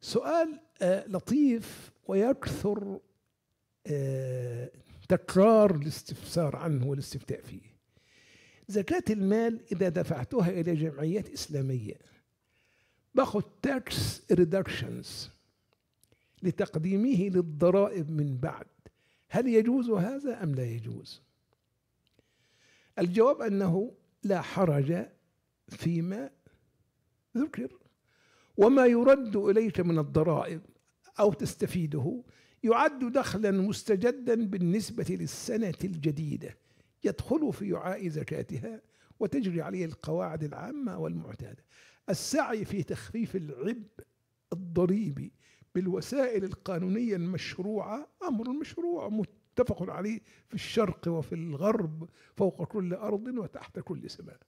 سؤال آه، لطيف ويكثر آه، تكرار الاستفسار عنه والاستفتاء فيه زكاة المال إذا دفعتها إلى جمعيات إسلامية باخد تاكس ريدكشنز لتقديمه للضرائب من بعد هل يجوز هذا أم لا يجوز الجواب أنه لا حرج فيما ذكر وما يرد إليك من الضرائب أو تستفيده يعد دخلا مستجدا بالنسبة للسنة الجديدة يدخل في وعاء زكاتها وتجري عليه القواعد العامة والمعتادة السعي في تخفيف العبء الضريبي بالوسائل القانونية المشروعة أمر مشروع متفق عليه في الشرق وفي الغرب فوق كل أرض وتحت كل سماء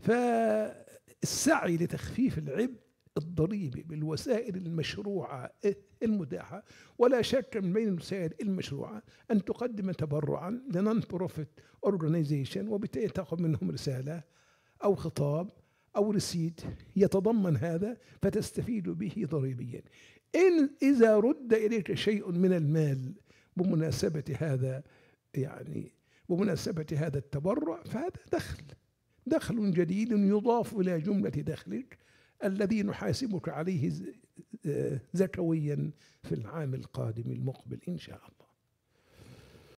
فالسعي لتخفيف العبء الضريبة بالوسائل المشروعة إيه، المتاحة ولا شك من بين الوسائل المشروعة أن تقدم تبرعا لنون بروفيت أورجانيزيشن وبالتالي تأخذ منهم رسالة أو خطاب أو رسيد يتضمن هذا فتستفيد به ضريبيا إن إذا رد إليك شيء من المال بمناسبة هذا يعني بمناسبة هذا التبرع فهذا دخل دخل جديد يضاف إلى جملة دخلك الذي نحاسبك عليه آه، زكويا في العام القادم المقبل إن شاء الله